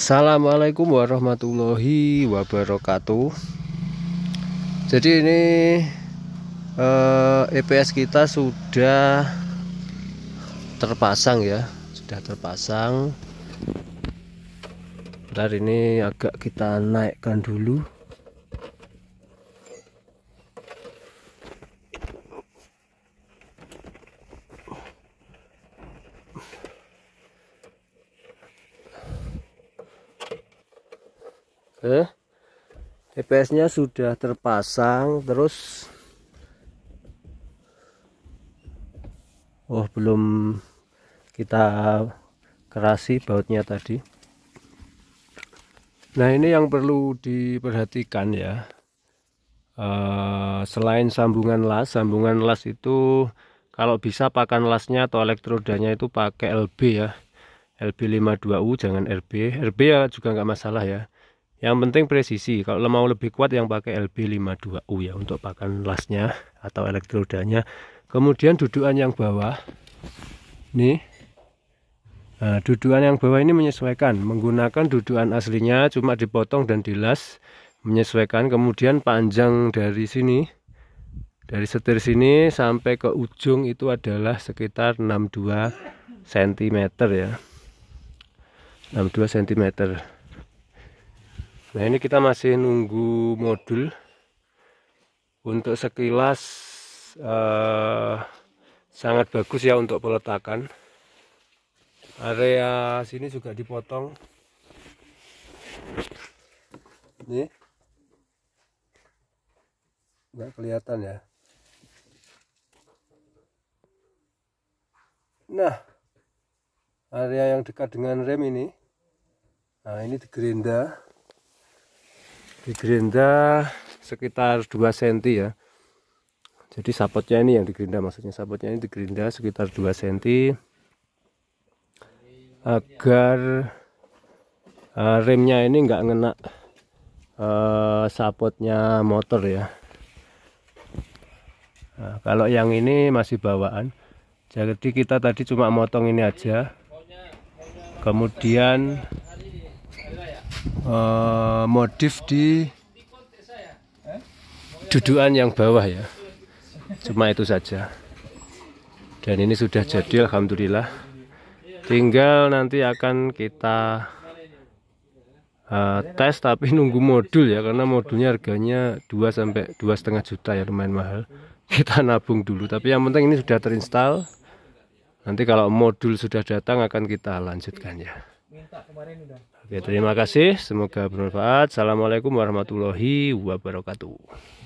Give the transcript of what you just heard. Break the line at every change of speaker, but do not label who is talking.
Assalamualaikum warahmatullahi wabarakatuh. Jadi ini eh, EPS kita sudah terpasang ya, sudah terpasang. Bentar ini agak kita naikkan dulu. eh, TPS nya sudah terpasang terus oh belum kita kerasi bautnya tadi nah ini yang perlu diperhatikan ya Uh, selain sambungan las, sambungan las itu kalau bisa pakan lasnya atau elektrodanya itu pakai LB ya. LB 52U jangan RB. RB ya juga nggak masalah ya. Yang penting presisi. Kalau mau lebih kuat yang pakai LB52U ya untuk pakan lasnya atau elektrodanya. Kemudian dudukan yang bawah. Nih. Nah, dudukan yang bawah ini menyesuaikan, menggunakan dudukan aslinya cuma dipotong dan dilas menyesuaikan kemudian panjang dari sini dari setir sini sampai ke ujung itu adalah sekitar 62 cm ya. 62 cm. Nah ini kita masih nunggu modul untuk sekilas uh, sangat bagus ya untuk peletakan area sini juga dipotong ini nggak kelihatan ya nah area yang dekat dengan rem ini nah ini di gerinda di gerinda sekitar 2 cm ya jadi sapotnya ini yang di gerinda maksudnya sapotnya ini di gerinda sekitar 2 cm agar uh, remnya ini enggak ngena uh, sapotnya motor ya Nah, kalau yang ini masih bawaan, jadi kita tadi cuma motong ini aja. Kemudian uh, modif di dudukan yang bawah ya cuma itu saja dan ini sudah jadi Alhamdulillah tinggal nanti akan kita uh, tes tapi nunggu modul ya karena modulnya harganya 2 sampai dua setengah juta ya lumayan mahal kita nabung dulu tapi yang penting ini sudah terinstall nanti kalau modul sudah datang akan kita lanjutkan ya minta Oke, terima kasih. Semoga bermanfaat. Assalamualaikum warahmatullahi wabarakatuh.